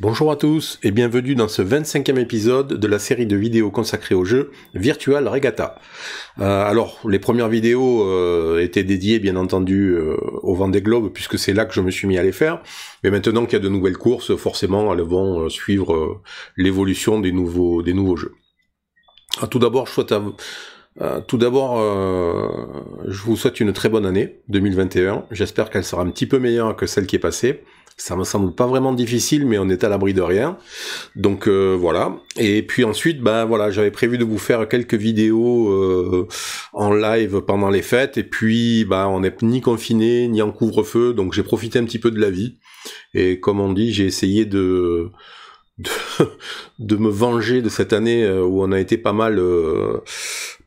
Bonjour à tous et bienvenue dans ce 25e épisode de la série de vidéos consacrées au jeu Virtual Regatta. Euh, alors, les premières vidéos euh, étaient dédiées bien entendu euh, au Vendée Globe puisque c'est là que je me suis mis à les faire. Mais maintenant qu'il y a de nouvelles courses, forcément elles vont suivre l'évolution des nouveaux, des nouveaux jeux. Ah, tout d'abord, je souhaite à tout d'abord, je vous souhaite une très bonne année 2021. J'espère qu'elle sera un petit peu meilleure que celle qui est passée. Ça me semble pas vraiment difficile, mais on est à l'abri de rien. Donc euh, voilà. Et puis ensuite, ben voilà, j'avais prévu de vous faire quelques vidéos euh, en live pendant les fêtes. Et puis, ben, on n'est ni confiné ni en couvre-feu, donc j'ai profité un petit peu de la vie. Et comme on dit, j'ai essayé de de, me venger de cette année euh, où on a été pas mal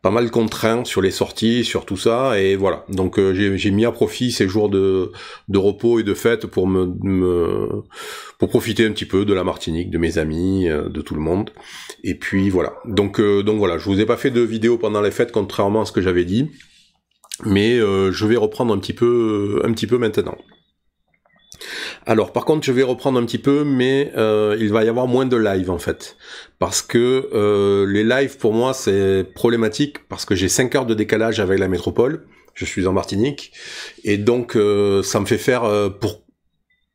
pas mal contraint sur les sorties, sur tout ça, et voilà. Donc euh, j'ai mis à profit ces jours de, repos et de fête pour me, pour profiter un petit peu de la Martinique, de mes amis, euh, de tout le monde. Et puis voilà. Donc euh, donc voilà, je vous ai pas fait de vidéo pendant les fêtes, contrairement à ce que j'avais dit, mais je vais reprendre un petit peu un petit peu maintenant. Alors par contre, je vais reprendre un petit peu, mais euh, il va y avoir moins de live en fait. Parce que euh, les lives pour moi c'est problématique parce que j'ai 5 heures de décalage avec la métropole. Je suis en Martinique. Et donc euh, ça me fait faire pour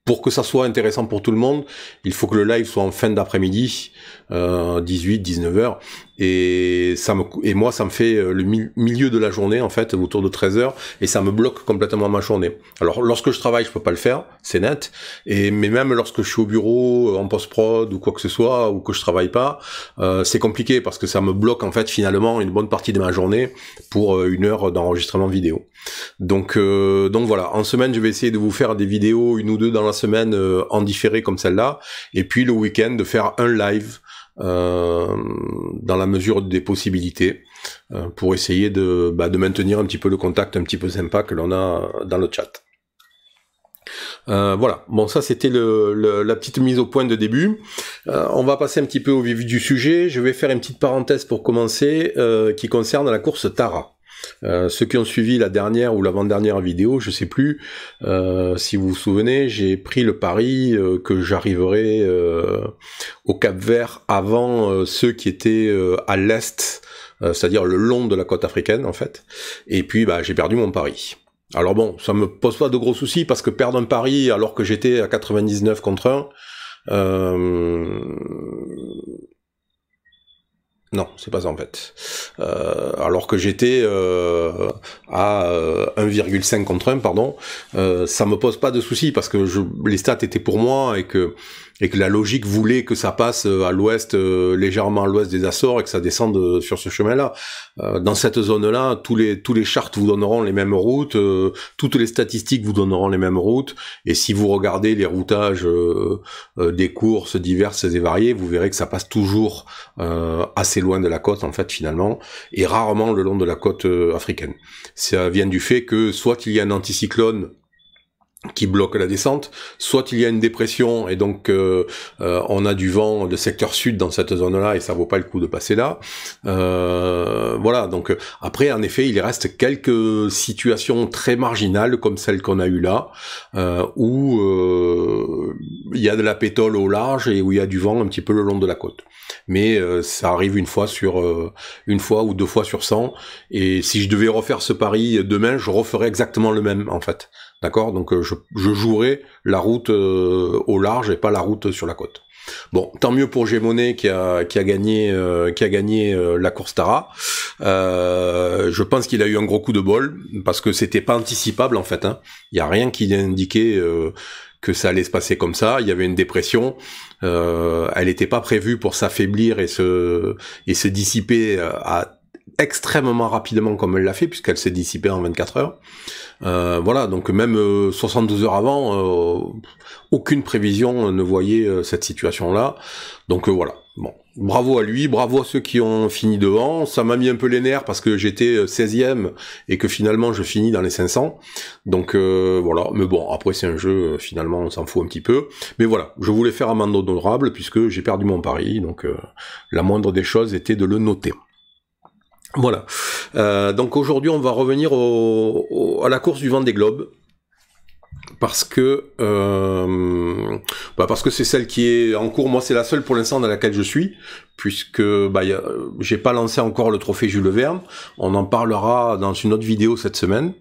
pour que ça soit intéressant pour tout le monde, il faut que le live soit en fin d'après-midi, euh, 18, 19 heures. Et ça me, et moi, ça me fait euh, le milieu de la journée, en fait, autour de 13 heures, et ça me bloque complètement ma journée. Alors, lorsque je travaille, je peux pas le faire, c'est net. Et, mais même lorsque je suis au bureau, euh, en post-prod, ou quoi que ce soit, ou que je travaille pas, euh, c'est compliqué parce que ça me bloque, en fait, finalement, une bonne partie de ma journée pour une heure d'enregistrement vidéo. Donc, euh, donc voilà, en semaine, je vais essayer de vous faire des vidéos, une ou deux dans la semaine, euh, en différé comme celle-là, et puis le week-end, de faire un live euh, dans la mesure des possibilités, pour essayer bah, de, maintenir un petit peu le contact un petit peu sympa que l'on a dans le chat. voilà, bon ça c'était la petite mise au point de début. on va passer un petit peu au vif du sujet. Je vais faire une petite parenthèse pour commencer qui concerne la course Tara. Euh, ceux qui ont suivi la dernière ou l'avant-dernière vidéo, je sais plus, euh, si vous vous souvenez, j'ai pris le pari euh, que j'arriverai au Cap Vert avant ceux qui étaient à l'est, c'est-à-dire le long de la côte africaine en fait. Et puis bah, j'ai perdu mon pari. Alors bon, ça me pose pas de gros soucis parce que perdre un pari alors que j'étais à 99 contre 1, non, c'est pas ça en fait. Euh, alors que j'étais euh, à 1,5 euh, contre 1, pardon, euh, ça me pose pas de souci parce que je, les stats étaient pour moi et que et que la logique voulait que ça passe euh, à l'ouest, légèrement à l'ouest des Açores, et que ça descende sur ce chemin-là. dans cette zone-là, tous les, tous les chartes vous donneront les mêmes routes, toutes les statistiques vous donneront les mêmes routes, et si vous regardez les routages des courses diverses et variées, vous verrez que ça passe toujours assez loin de la côte en fait finalement, et rarement le long de la côte euh, africaine. Ça vient du fait que soit il y a un anticyclone qui bloque la descente, soit il y a une dépression et donc euh, euh, on a du vent de secteur sud dans cette zone-là et ça vaut pas le coup de passer là. Euh, voilà, donc après en effet il reste quelques situations très marginales comme celle qu'on a eue là, où il y a de la pétole au large et où il y a du vent un petit peu le long de la côte. Mais ça arrive une fois sur une fois ou deux fois sur 100 et si je devais refaire ce pari demain, je referais exactement le même en fait. D'accord Donc euh, je, je, jouerai la route euh, au large et pas la route sur la côte. Bon, tant mieux pour Gémonet qui a, gagné, qui a gagné euh, la course Tara. je pense qu'il a eu un gros coup de bol parce que c'était pas anticipable en fait. Hein. Il n'y a rien qui indiquait que ça allait se passer comme ça. Il y avait une dépression. elle n'était pas prévue pour s'affaiblir et se, et se dissiper à extrêmement rapidement comme elle l'a fait, puisqu'elle s'est dissipée en 24 heures. Euh, voilà, donc même euh, 72 heures avant, euh, aucune prévision ne voyait euh, cette situation-là. Donc voilà, bon. Bravo à lui, bravo à ceux qui ont fini devant. Ça m'a mis un peu les nerfs parce que j'étais 16e et que finalement je finis dans les 500. Donc voilà, mais bon, après c'est un jeu, finalement on s'en fout un petit peu. Mais voilà, je voulais faire un mandat honorable puisque j'ai perdu mon pari, donc la moindre des choses était de le noter. Voilà. Euh, donc aujourd'hui, on va revenir à la course du vent des globes parce que euh, bah, parce que c'est celle qui est en cours. Moi, c'est la seule pour l'instant dans laquelle je suis, puisque bah, j'ai pas lancé encore le trophée Jules Verne. On en parlera dans une autre vidéo cette semaine.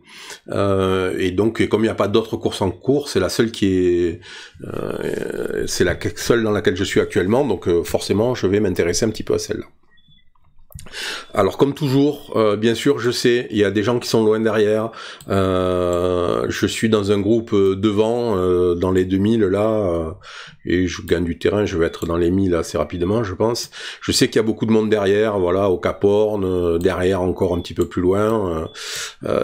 Euh, et donc, comme il n'y a pas d'autres courses en cours, c'est la seule qui est, c'est la seule dans laquelle je suis actuellement. Donc, forcément, je vais m'intéresser un petit peu à celle-là. Alors comme toujours, euh, bien sûr, je sais, il y a des gens qui sont loin derrière. Euh, je suis dans un groupe euh, devant, dans les 2000 là, et je gagne du terrain, je vais être dans les 1000 assez rapidement, je pense. Je sais qu'il y a beaucoup de monde derrière, voilà, au Cap Horn, derrière encore un petit peu plus loin.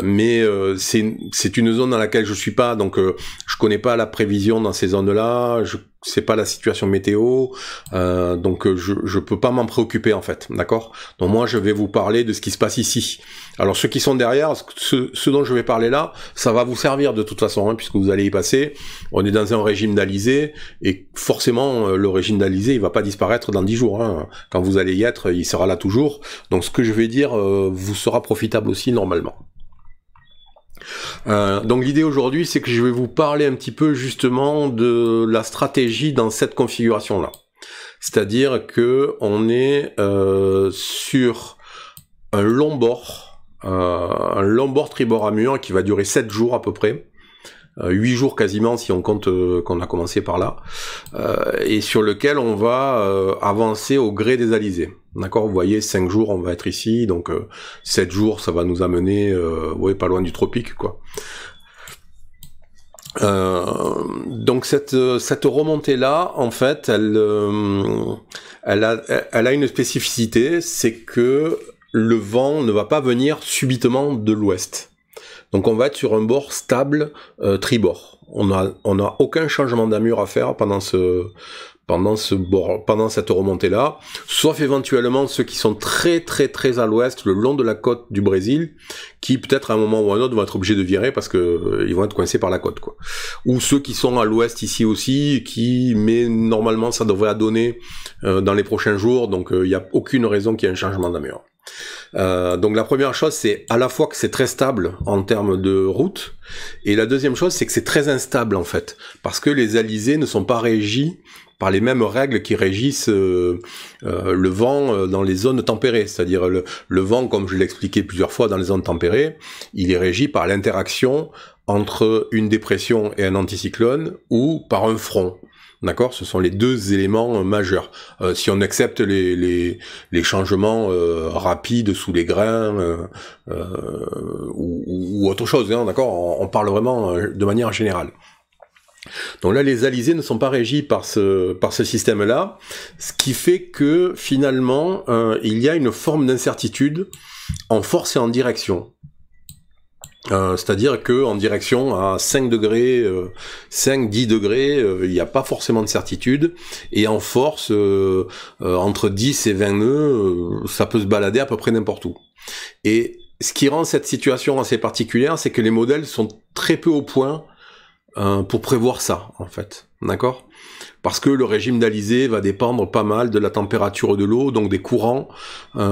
mais c'est une zone dans laquelle je suis pas, donc je connais pas la prévision dans ces zones-là. Je c'est pas la situation météo, euh, donc euh, je, je peux pas m'en préoccuper en fait, d'accord Donc moi je vais vous parler de ce qui se passe ici. Alors ceux qui sont derrière, ce, ce dont je vais parler là, ça va vous servir de toute façon, hein, puisque vous allez y passer. On est dans un régime d'Alizé, et forcément euh, le régime d'Alizé, il va pas disparaître dans 10 jours. Hein. Quand vous allez y être, il sera là toujours. Donc ce que je vais dire vous sera profitable aussi normalement. Euh, donc l'idée aujourd'hui, c'est que je vais vous parler un petit peu justement de la stratégie dans cette configuration-là. C'est-à-dire que on est euh, sur un long bord, euh, un long bord tribord à mur qui va durer 7 jours à peu près, 8 euh, jours quasiment si on compte euh, qu'on a commencé par là, euh, et sur lequel on va avancer au gré des alizés. D'accord Vous voyez, 5 jours, on va être ici, donc 7 jours, ça va nous amener, pas loin du tropique, quoi. donc cette, cette remontée-là, en fait, elle, elle, a, elle a une spécificité, c'est que le vent ne va pas venir subitement de l'ouest. Donc on va être sur un bord stable euh, tribord. On n'a on a aucun changement d'amure à faire pendant ce pendant ce bord, pendant cette remontée là, sauf éventuellement ceux qui sont très très très à l'ouest, le long de la côte du Brésil, qui peut-être à un moment ou à un autre vont être obligés de virer parce que euh, ils vont être coincés par la côte quoi. Ou ceux qui sont à l'ouest ici aussi, qui mais normalement ça devrait donner euh, dans les prochains jours, donc il n'y a aucune raison qu'il y ait un changement d'amure. Euh, donc la première chose, c'est à la fois que c'est très stable en termes de route, et la deuxième chose, c'est que c'est très instable en fait, parce que les alizés ne sont pas régis par les mêmes règles qui régissent euh, euh, le vent dans les zones tempérées. C'est-à-dire le, le, vent, comme je l'ai expliqué plusieurs fois dans les zones tempérées, il est régi par l'interaction entre une dépression et un anticyclone ou par un front. D'accord Ce sont les deux éléments euh, majeurs. Euh, si on accepte les, les, changements euh, rapides sous les grains ou, autre chose, hein, d'accord on, parle vraiment de manière générale. Donc là, les alizés ne sont pas régis par ce, par ce système-là, ce qui fait que finalement, il y a une forme d'incertitude en force et en direction. Euh, c'est-à-dire que en direction à 5 degrés, 5-10 euh, degrés, euh, il n'y a pas forcément de certitude. Et en force, entre 10 et 20 nœuds, ça peut se balader à peu près n'importe où. Et ce qui rend cette situation assez particulière, c'est que les modèles sont très peu au point pour prévoir ça, en fait. D'accord Parce que le régime d'Alizé va dépendre pas mal de la température de l'eau, donc des courants, va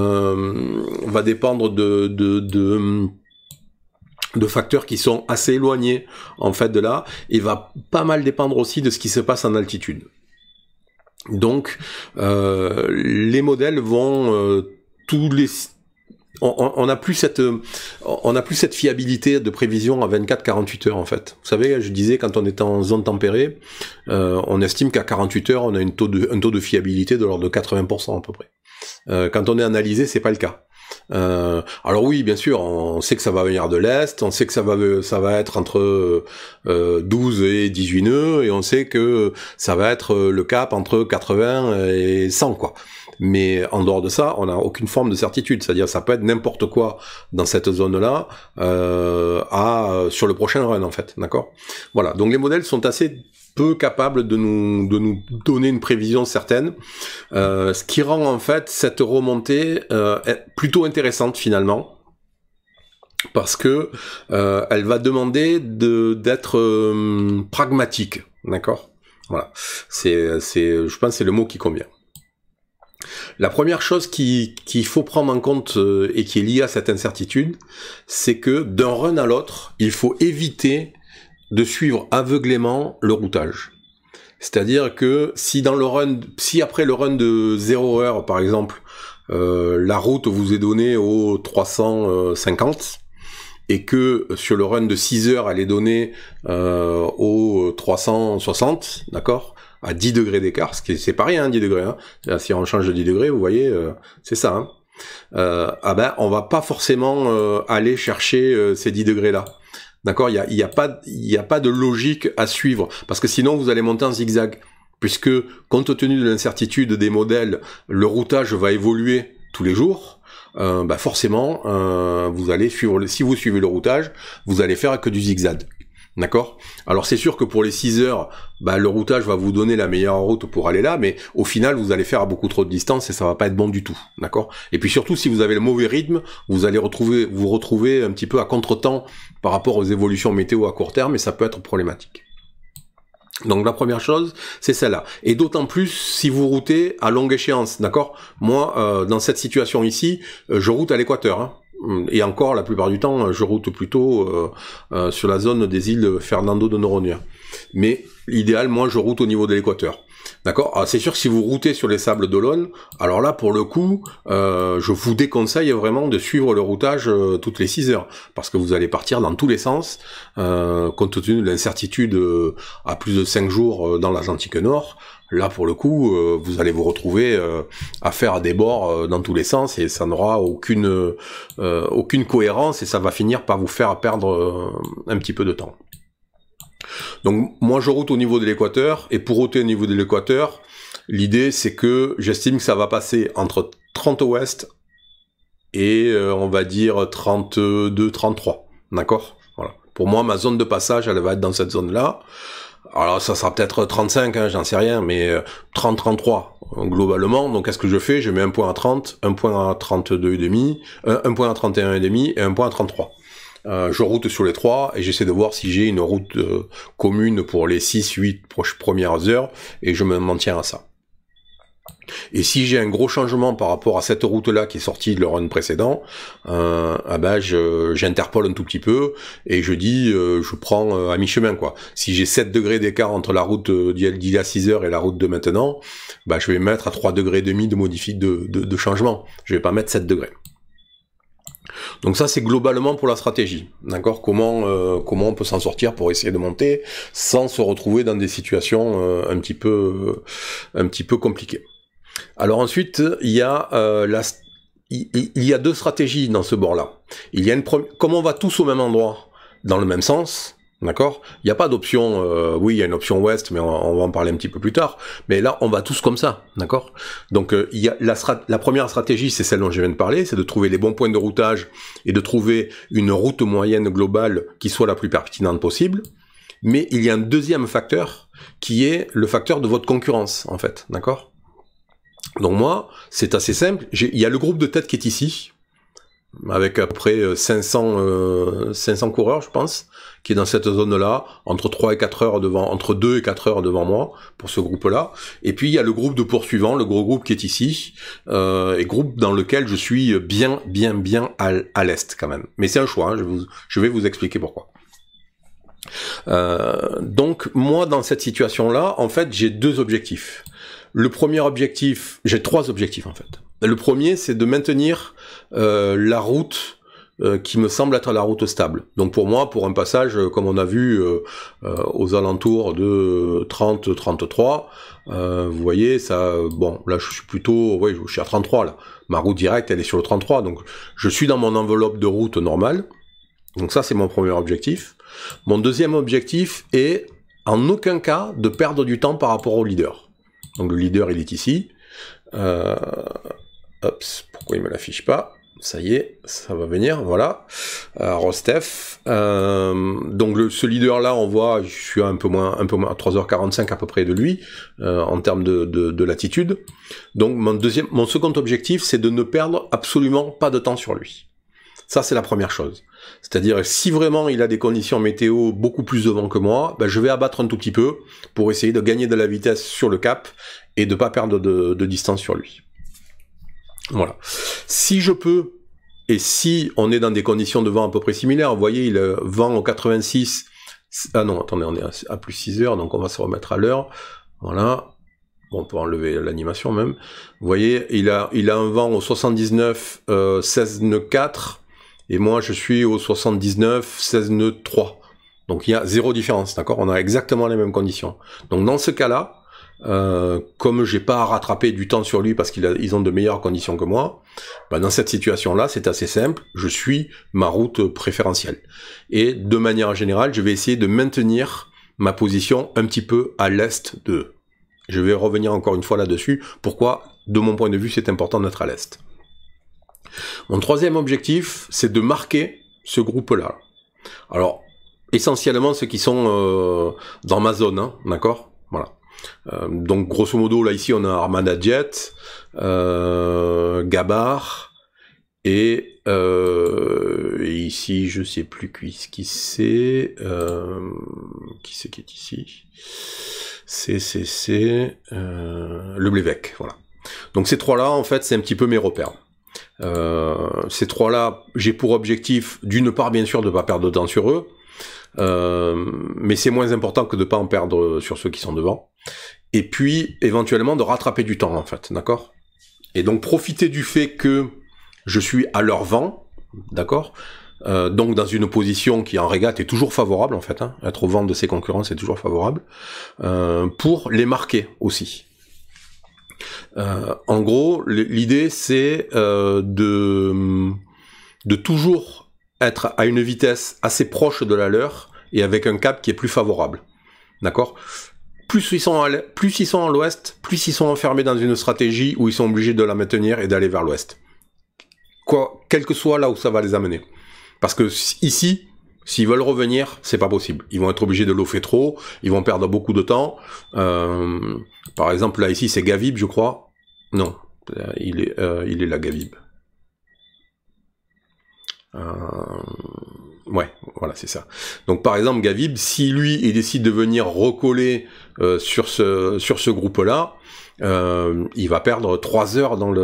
dépendre de, de de facteurs qui sont assez éloignés en fait de là et va pas mal dépendre aussi de ce qui se passe en altitude. Donc euh, les modèles vont euh, tous les on n'a plus cette euh, on a plus cette fiabilité de prévision à 24-48 heures en fait. Vous savez, je disais quand on est en zone tempérée, on estime qu'à 48 heures on a une taux de, un taux de fiabilité de l'ordre de 80% à peu près. quand on est analysé, c'est pas le cas. Euh, alors oui, bien sûr, on sait que ça va venir de l'est, on sait que ça va ça va être entre 12 euh, et 18 nœuds, et on sait que ça va être le cap entre 80 et 100 quoi. Mais en dehors de ça, on n'a aucune forme de certitude, c'est-à-dire ça peut être n'importe quoi dans cette zone-là euh, à sur le prochain run en fait, d'accord Voilà. Donc les modèles sont assez peu capable de nous, donner une prévision certaine, euh, ce qui rend en fait cette remontée euh, plutôt intéressante finalement. Parce que euh, elle va demander d'être pragmatique, d'accord Voilà, c'est, je pense, c'est le mot qui convient. La première chose qu'il faut prendre en compte et qui est liée à cette incertitude, c'est que d'un run à l'autre, il faut éviter de suivre aveuglément le routage. C'est-à-dire que si dans le run, si après le run de 0 heure par exemple, euh, la route vous est donnée au 350 et que sur le run de 6 heures elle est donnée euh, au 360, d'accord à 10 degrés d'écart, ce qui c'est pas rien, 10 hein, degrés. Hein. si on change de 10 degrés, vous voyez, euh, c'est ça. Hein. ah ben, on va pas forcément aller chercher ces 10 degrés là. D'accord Il n'y a, y a, pas, a pas de logique à suivre, parce que sinon vous allez monter en zigzag, puisque compte tenu de l'incertitude des modèles, le routage va évoluer tous les jours. Euh, bah forcément, euh, vous allez si vous suivez le routage, vous allez faire que du zigzag. D'accord Alors c'est sûr que pour les 6 heures, bah, le routage va vous donner la meilleure route pour aller là, mais au final vous allez faire beaucoup trop de distance et ça va pas être bon du tout. D'accord Et puis surtout si vous avez le mauvais rythme, vous allez retrouver, vous retrouver un petit peu à contre-temps par rapport aux évolutions météo à court terme et ça peut être problématique. Donc la première chose, c'est celle-là. Et d'autant plus si vous routez à longue échéance, d'accord Moi, euh, dans cette situation ici, euh, je route à l'équateur. Hein et encore, la plupart du temps, je route plutôt euh, euh, sur la zone des îles Fernando de Noronha. Mais l'idéal, moi, je route au niveau de l'équateur. D'accord ah, C'est sûr que si vous routez sur les sables d'Olonne, alors là, pour le coup, euh, je vous déconseille vraiment de suivre le routage toutes les 6 heures, parce que vous allez partir dans tous les sens, compte tenu de l'incertitude à plus de 5 jours dans l'Atlantique Nord. Là, pour le coup, euh, vous allez vous retrouver euh, à faire des bords euh, dans tous les sens et ça n'aura aucune, aucune cohérence et ça va finir par vous faire perdre un petit peu de temps. Donc, moi, je route au niveau de l'équateur et pour router au niveau de l'équateur, l'idée, c'est que j'estime que ça va passer entre 30 ouest et on va dire 32, 33. D'accord Voilà. Pour moi, ma zone de passage, elle va être dans cette zone-là alors ça sera peut-être 35, hein, j'en sais rien, mais 30-33 euh, globalement. Donc qu'est-ce que je fais Je mets un point à 30, un point à 32 et demi, euh, un point à 31 et demi et un point à 33. Euh, je route sur les trois et j'essaie de voir si j'ai une route euh, commune pour les 6-8 premières heures et je me maintiens à ça. Et si j'ai un gros changement par rapport à cette route-là qui est sortie de le run précédent, euh, ah ben, j'interpole un tout petit peu et je dis euh, je prends euh, à mi-chemin quoi. Si j'ai 7 degrés d'écart entre la route d'il y à 6 heures et la route de maintenant, bah, je vais mettre à 3 degrés demi de modification. de, changement. Je vais pas mettre 7 degrés. Donc ça c'est globalement pour la stratégie, d'accord Comment comment on peut s'en sortir pour essayer de monter sans se retrouver dans des situations un petit peu un petit peu compliquées. Alors ensuite, euh, il y a deux stratégies dans ce bord-là. Il y a comme on va tous au même endroit, dans le même sens, d'accord Il n'y a pas d'option, euh, oui, il y a une option ouest, mais on, va en parler un petit peu plus tard. Mais là, on va tous comme ça, d'accord Donc, euh, la, la première stratégie, c'est celle dont je viens de parler, c'est de trouver les bons points de routage et de trouver une route moyenne globale qui soit la plus pertinente possible. Mais il y a un deuxième facteur qui est le facteur de votre concurrence, en fait, d'accord donc moi, c'est assez simple. Il y a le groupe de tête qui est ici, avec à peu près 500, euh, euh, coureurs, je pense, qui est dans cette zone-là, entre 3 et 4 heures devant, entre 2 et 4 heures devant moi, pour ce groupe-là. Et puis, il y a le groupe de poursuivants, le gros groupe qui est ici, euh, et groupe dans lequel je suis bien, bien, bien à, l'est, quand même. Mais c'est un choix, hein, je, vais vous expliquer pourquoi. donc, moi, dans cette situation-là, en fait, j'ai deux objectifs. Le premier objectif, j'ai trois objectifs en fait. Le premier, c'est de maintenir euh, la route euh, qui me semble être la route stable. Donc pour moi, pour un passage, euh, comme on a vu aux alentours de 30-33, vous voyez, ça, bon, là je suis plutôt, oui, je suis à 33 là. Ma route directe, elle est sur le 33, donc je suis dans mon enveloppe de route normale. Donc ça, c'est mon premier objectif. Mon deuxième objectif est en aucun cas de perdre du temps par rapport au leader. Donc le leader, il est ici. Euh, pourquoi il me l'affiche pas ça y est, ça va venir, voilà. Euh, Rostef. Euh, donc ce leader-là, on voit, je suis à un peu moins, un peu moins, à 3h45 à peu près de lui, euh, en termes de, latitude. Donc mon, deuxième, mon second objectif, c'est de ne perdre absolument pas de temps sur lui. Ça, c'est la première chose. C'est-à-dire si vraiment il a des conditions météo beaucoup plus vent que moi, ben, je vais abattre un tout petit peu pour essayer de gagner de la vitesse sur le cap et de ne pas perdre de, distance sur lui. Voilà. Si je peux, et si on est dans des conditions de vent à peu près similaires, vous voyez, il euh, vent au 86. Ah non, attendez, on est à plus 6 heures, donc on va se remettre à l'heure. Voilà. on peut enlever l'animation même. Vous voyez, il a, un vent au 79, 16 4 et moi je suis au 79 16 nœuds 3. Donc il y a zéro différence, d'accord On a exactement les mêmes conditions. Donc dans ce cas-là, comme euh, comme j'ai pas à rattraper du temps sur lui parce qu'ils ont de meilleures conditions que moi, bah, dans cette situation-là, c'est assez simple, je suis ma route préférentielle. Et de manière générale, je vais essayer de maintenir ma position un petit peu à l'est de. Je vais revenir encore une fois là-dessus, pourquoi, de mon point de vue, c'est important d'être à l'est. Mon troisième objectif, c'est de marquer ce groupe-là. Alors, essentiellement ceux qui sont euh, dans ma zone, hein, d'accord Voilà. Euh, donc, grosso modo, là, ici, on a Armada Jet, euh, Gabar, et, ici, je sais plus qui, c'est. qui c'est qui est ici C'est, le Blévec, voilà. Donc, ces trois-là, en fait, c'est un petit peu mes repères. Euh, ces trois-là, j'ai pour objectif, d'une part, bien sûr, de ne pas perdre de temps sur eux, euh, mais c'est moins important que de ne pas en perdre sur ceux qui sont devant. Et puis, éventuellement, de rattraper du temps, en fait, d'accord Et donc, profiter du fait que je suis à leur vent, d'accord euh, donc dans une position qui en régate est toujours favorable en fait, hein. être au vent de ses concurrents c'est toujours favorable, pour les marquer aussi. Euh, en gros, l'idée c'est euh, de, de toujours être à une vitesse assez proche de la leur et avec un cap qui est plus favorable. D'accord plus ils sont à l'ouest, plus ils sont enfermés dans une stratégie où ils sont obligés de la maintenir et d'aller vers l'ouest. Quoi, quel que soit là où ça va les amener. Parce que ici, S'ils veulent revenir, c'est pas possible. Ils vont être obligés de l'offer trop, ils vont perdre beaucoup de temps. Euh, par exemple, là ici, c'est Gavib, je crois. Non, euh, il est, euh, il est là, Gavib. ouais, voilà, c'est ça. Donc par exemple, Gavib, si lui, il décide de venir recoller sur ce, sur ce groupe-là, euh, il va perdre trois heures dans le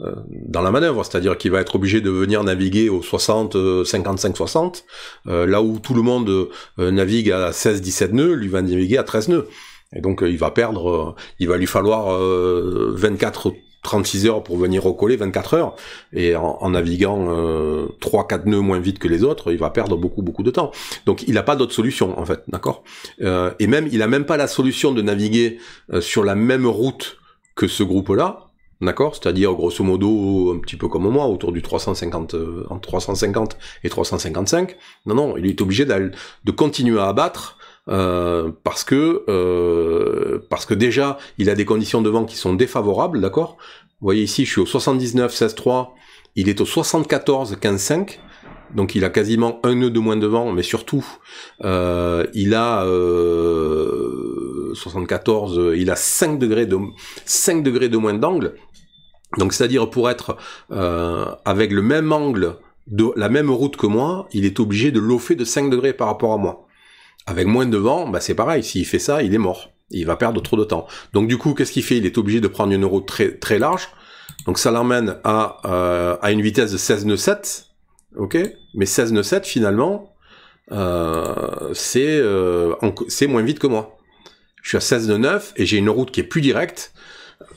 euh, dans la manœuvre, c'est-à-dire qu'il va être obligé de venir naviguer au 60, 55, 60, là où tout le monde euh, navigue à 16, 17 nœuds, lui va naviguer à 13 nœuds. Et donc euh, il va perdre, euh, il va lui falloir 24 36 heures pour venir recoller 24 heures et en, naviguant 3-4 euh, nœuds moins vite que les autres, il va perdre beaucoup beaucoup de temps. Donc il n'a pas d'autre solution en fait, d'accord euh, Et même il n'a même pas la solution de naviguer euh, sur la même route que ce groupe-là, D'accord C'est-à-dire, grosso modo, un petit peu comme moi, autour du 350, entre 350 et 355. Non, non, il est obligé de continuer à abattre euh, parce que euh, parce que déjà il a des conditions de vent qui sont défavorables, d'accord Vous voyez ici, je suis au 79 16 3, il est au 74 15 5. Donc il a quasiment un nœud de moins de vent, mais surtout euh, il a 74, il a 5 degrés de 5 degrés de moins d'angle. Donc c'est-à-dire pour être avec le même angle de la même route que moi, il est obligé de lofer de 5 degrés par rapport à moi. Avec moins de vent, bah, c'est pareil, s'il fait ça, il est mort. Il va perdre trop de temps. Donc du coup, qu'est-ce qu'il fait Il est obligé de prendre une route très, très large. Donc ça l'emmène à, euh, une vitesse de 16 Ok Mais 16 finalement, euh, euh, c'est moins vite que moi. Je suis à 16 et j'ai une route qui est plus directe.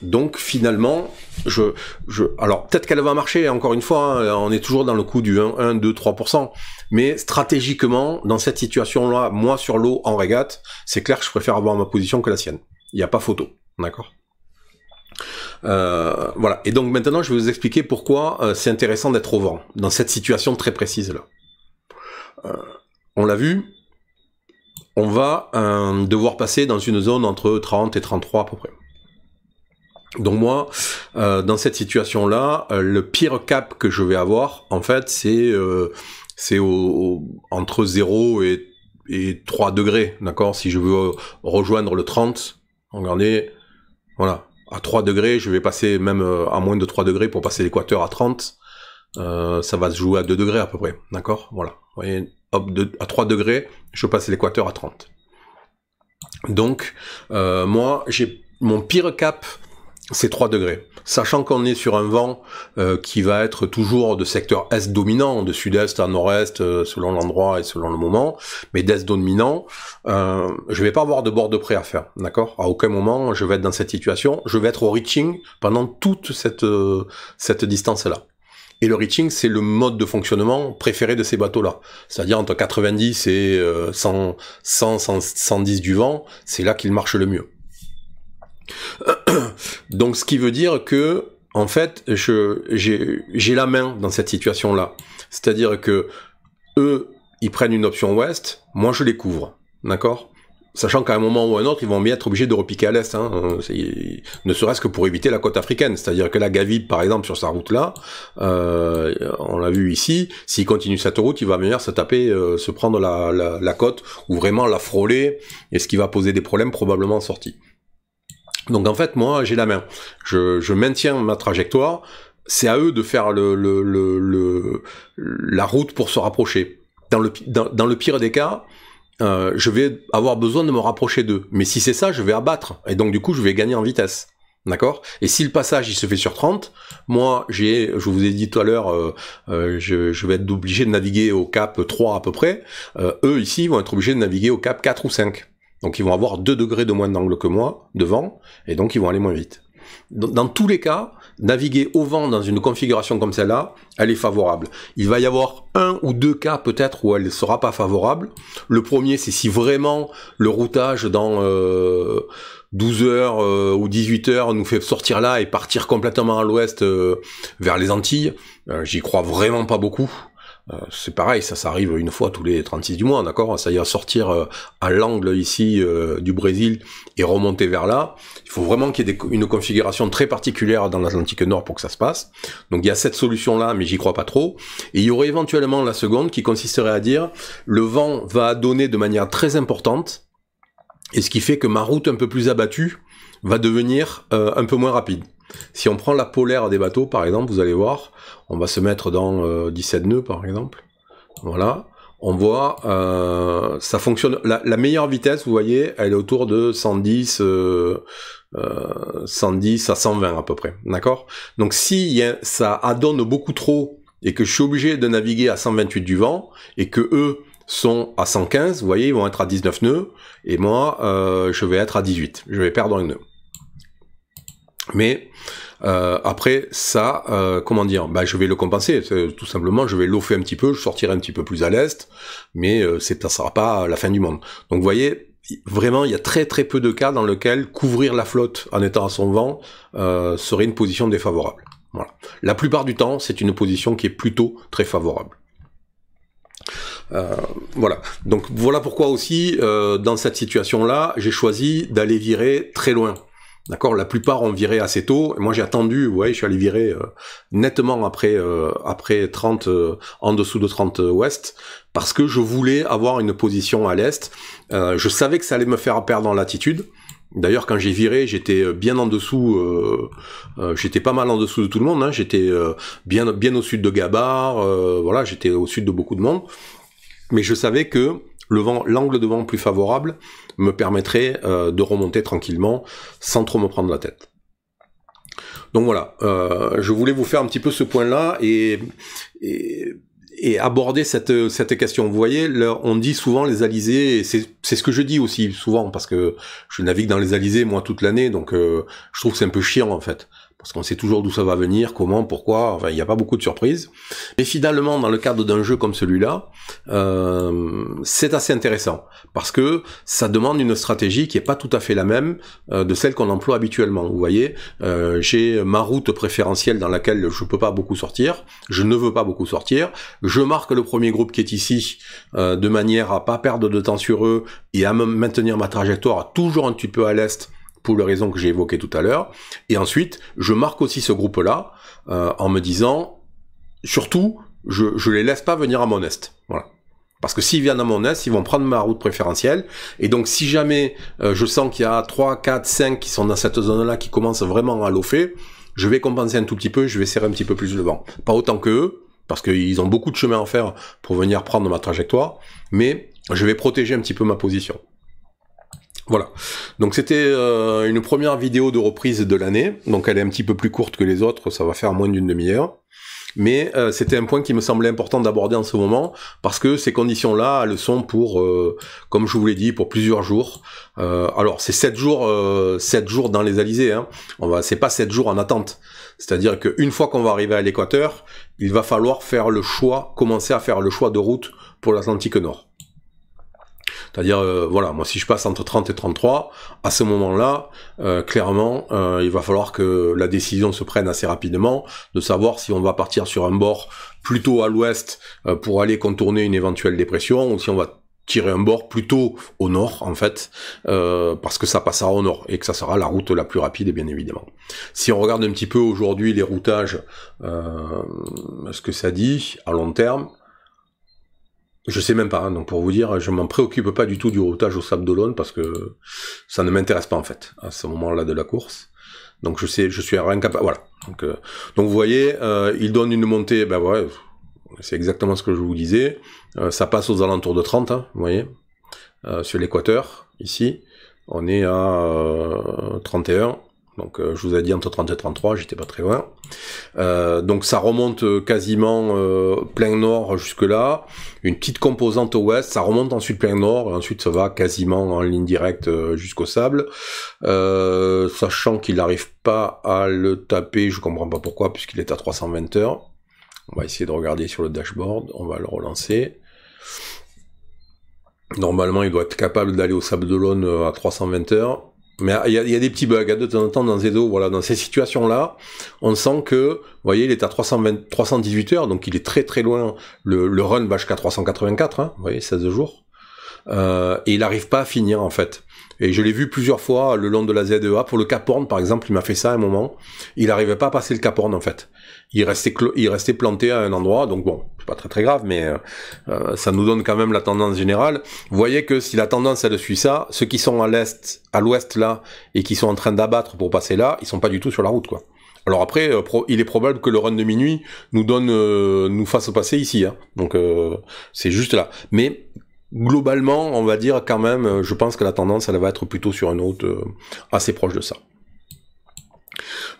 Donc finalement, je, je alors peut-être qu'elle va marcher, encore une fois, hein, on est toujours dans le coup du 1, 2, 3%, mais stratégiquement, dans cette situation-là, moi sur l'eau en régate, c'est clair que je préfère avoir ma position que la sienne. Il n'y a pas photo, d'accord euh, voilà. Et donc maintenant, je vais vous expliquer pourquoi euh, c'est intéressant d'être au vent, dans cette situation très précise là. Euh, on l'a vu, on va devoir passer dans une zone entre 30 et 33 à peu près. Donc moi, euh, dans cette situation-là, euh, le pire cap que je vais avoir, en fait, c'est euh, entre 0 et, 3 degrés, d'accord Si je veux rejoindre le 30, regardez, voilà, à 3 degrés, je vais passer même à moins de 3 degrés pour passer l'équateur à 30, ça va se jouer à 2 degrés à peu près, d'accord Voilà, vous voyez, hop, à 3 degrés, je passe l'équateur à 30. Donc, moi, j'ai mon pire cap c'est 3 degrés. Sachant qu'on est sur un vent euh, qui va être toujours de secteur est dominant, de sud-est à nord-est, euh, selon l'endroit et selon le moment, mais d'est dominant, je euh, je vais pas avoir de bord de près à faire, d'accord À aucun moment je vais être dans cette situation, je vais être au reaching pendant toute cette, cette distance-là. Et le reaching, c'est le mode de fonctionnement préféré de ces bateaux-là. C'est-à-dire entre 90 et 100, 110 du vent, c'est là qu'il marche le mieux. Donc ce qui veut dire que en fait, j'ai la main dans cette situation-là. C'est-à-dire que eux, ils prennent une option ouest, moi je les couvre. D'accord Sachant qu'à un moment ou un autre, ils vont bien être obligés de repiquer à l'est, hein. euh, ne serait-ce que pour éviter la côte africaine. C'est-à-dire que la Gavi par exemple, sur sa route-là, euh, on l'a vu ici, s'il continue cette route, il va venir se taper, euh, se prendre la côte, ou vraiment la frôler, et ce qui va poser des problèmes probablement en sortie. Donc en fait, moi, j'ai la main. Je, maintiens ma trajectoire. C'est à eux de faire le, la route pour se rapprocher. Dans le, dans, le pire des cas, euh, je vais avoir besoin de me rapprocher d'eux. Mais si c'est ça, je vais abattre. Et donc du coup, je vais gagner en vitesse. D'accord Et si le passage il se fait sur 30, moi j'ai, je vous ai dit tout à l'heure, euh, euh, je, je, vais être obligé de naviguer au cap 3 à peu près. eux ici vont être obligés de naviguer au cap 4 ou 5. Donc ils vont avoir 2 degrés de moins d'angle que moi, devant, et donc ils vont aller moins vite. Dans, tous les cas, naviguer au vent dans une configuration comme celle-là, elle est favorable. Il va y avoir un ou deux cas peut-être où elle ne sera pas favorable. Le premier, c'est si vraiment le routage dans 12 euh, heures euh, ou 18 heures nous fait sortir là et partir complètement à l'ouest euh, vers les Antilles. J'y crois vraiment pas beaucoup. Euh, c'est pareil, ça, ça arrive une fois tous les 36 du mois, d'accord C'est-à-dire sortir euh, à l'angle ici euh, du Brésil et remonter vers là. Il faut vraiment qu'il y ait une configuration très particulière dans l'Atlantique Nord pour que ça se passe. Donc il y a cette solution-là, mais j'y crois pas trop. Et il y aurait éventuellement la seconde qui consisterait à dire le vent va donner de manière très importante, et ce qui fait que ma route un peu plus abattue va devenir un peu moins rapide. Si on prend la polaire des bateaux, par exemple, vous allez voir, on va se mettre dans 17 euh, nœuds, par exemple. Voilà. On voit, euh, ça fonctionne. La, meilleure vitesse, vous voyez, elle est autour de 110, 110 euh, à 120 à peu près. D'accord Donc si ça adonne beaucoup trop et que je suis obligé de naviguer à 128 du vent et que eux sont à 115, vous voyez, ils vont être à 19 nœuds et moi, je vais être à 18. Je vais perdre un nœud. Mais euh, après ça, euh, comment dire bah, Je vais le compenser, tout simplement, je vais l'offer un petit peu, je sortirai un petit peu plus à l'est, mais euh, ne sera pas la fin du monde. Donc vous voyez, vraiment, il y a très très peu de cas dans lequel couvrir la flotte en étant à son vent euh, serait une position défavorable. Voilà. La plupart du temps, c'est une position qui est plutôt très favorable. voilà. Donc voilà pourquoi aussi, dans cette situation-là, j'ai choisi d'aller virer très loin. D'accord La plupart ont viré assez tôt. Moi, j'ai attendu, vous je suis allé virer euh, nettement après, euh, après 30, euh, en dessous de 30 ouest, parce que je voulais avoir une position à l'est. je savais que ça allait me faire perdre en latitude. D'ailleurs, quand j'ai viré, j'étais bien en dessous, j'étais pas mal en dessous de tout le monde. Hein. j'étais bien, bien au sud de Gabar, voilà, j'étais au sud de beaucoup de monde. Mais je savais que l'angle de vent plus favorable me permettrait euh, de remonter tranquillement sans trop me prendre la tête. Donc voilà, euh, je voulais vous faire un petit peu ce point-là et, aborder cette, question. Vous voyez, on dit souvent les alizés, c'est ce que je dis aussi souvent, parce que je navigue dans les alizés, moi, toute l'année, donc euh, je trouve que c'est un peu chiant, en fait parce qu'on sait toujours d'où ça va venir, comment, pourquoi, enfin il n'y a pas beaucoup de surprises. Mais finalement, dans le cadre d'un jeu comme celui-là, euh, c'est assez intéressant, parce que ça demande une stratégie qui n'est pas tout à fait la même euh, de celle qu'on emploie habituellement. Vous voyez, euh, j'ai ma route préférentielle dans laquelle je ne peux pas beaucoup sortir, je ne veux pas beaucoup sortir, je marque le premier groupe qui est ici, de manière à pas perdre de temps sur eux, et à maintenir ma trajectoire toujours un petit peu à l'est, pour les raisons que j'ai évoquées tout à l'heure. Et ensuite, je marque aussi ce groupe-là euh, en me disant, surtout, je, ne les laisse pas venir à mon est. Voilà. Parce que s'ils viennent à mon est, ils vont prendre ma route préférentielle. Et donc, si jamais euh, je sens qu'il y a 3, 4, 5 qui sont dans cette zone-là, qui commencent vraiment à lofer, je vais compenser un tout petit peu, je vais serrer un petit peu plus le vent. Pas autant que eux, parce qu'ils ont beaucoup de chemin à faire pour venir prendre ma trajectoire, mais je vais protéger un petit peu ma position. Voilà, donc c'était euh, une première vidéo de reprise de l'année, donc elle est un petit peu plus courte que les autres, ça va faire moins d'une demi-heure. Mais euh, c'était un point qui me semblait important d'aborder en ce moment, parce que ces conditions-là, elles sont pour, euh, comme je vous l'ai dit, pour plusieurs jours. alors, c'est 7 jours, 7 jours dans les Alizés, hein. on va, c'est pas 7 jours en attente. C'est-à-dire qu'une fois qu'on va arriver à l'équateur, il va falloir faire le choix, commencer à faire le choix de route pour l'Atlantique Nord. C'est-à-dire, euh, voilà, moi si je passe entre 30 et 33, à ce moment-là, euh, clairement, euh, il va falloir que la décision se prenne assez rapidement de savoir si on va partir sur un bord plutôt à l'ouest pour aller contourner une éventuelle dépression ou si on va tirer un bord plutôt au nord en fait parce que ça passera au nord et que ça sera la route la plus rapide bien évidemment si on regarde un petit peu aujourd'hui les routages euh, ce que ça dit à long terme je sais même pas, hein. donc pour vous dire, je m'en préoccupe pas du tout du routage au Sable d'Olonne parce que ça ne m'intéresse pas en fait à ce moment-là de la course. Donc je sais, je suis incapable. Voilà. Donc, euh, donc vous voyez, euh, il donne une montée, ben ouais, c'est exactement ce que je vous disais. Euh, ça passe aux alentours de 30, hein, vous voyez, sur l'équateur, ici. On est à 31, donc euh, je vous ai dit entre 30 et 33, j'étais pas très loin. Euh, donc ça remonte euh, quasiment plein nord jusque là, une petite composante au ouest, ça remonte ensuite plein nord, et ensuite ça va quasiment en ligne directe jusqu'au sable. sachant qu'il n'arrive pas à le taper, je comprends pas pourquoi, puisqu'il est à 320 heures. On va essayer de regarder sur le dashboard, on va le relancer. Normalement il doit être capable d'aller au sable de l'aune à 320 heures. Mais il y, a, des petits bugs hein, de temps en temps dans Zedo. Voilà, dans ces situations-là, on sent que, vous voyez, il est à 320, 318 heures, donc il est très très loin. Le, le run va jusqu'à 384, hein, vous voyez, 16 jours. Euh, et il n'arrive pas à finir en fait. Et je l'ai vu plusieurs fois le long de la ZEA. Pour le Cap Horn, par exemple, il m'a fait ça à un moment. Il n'arrivait pas à passer le Cap Horn, en fait. Il restait, il restait planté à un endroit, donc bon, c'est pas très très grave, mais euh, euh, ça nous donne quand même la tendance générale. Vous voyez que si la tendance, elle suit ça, ceux qui sont à l'est, à l'ouest là, et qui sont en train d'abattre pour passer là, ils sont pas du tout sur la route, quoi. Alors après, euh, il est probable que le run de minuit nous donne, nous fasse passer ici. Hein. Donc c'est juste là. Mais globalement, on va dire quand même, euh, je pense que la tendance, elle va être plutôt sur une route euh, assez proche de ça.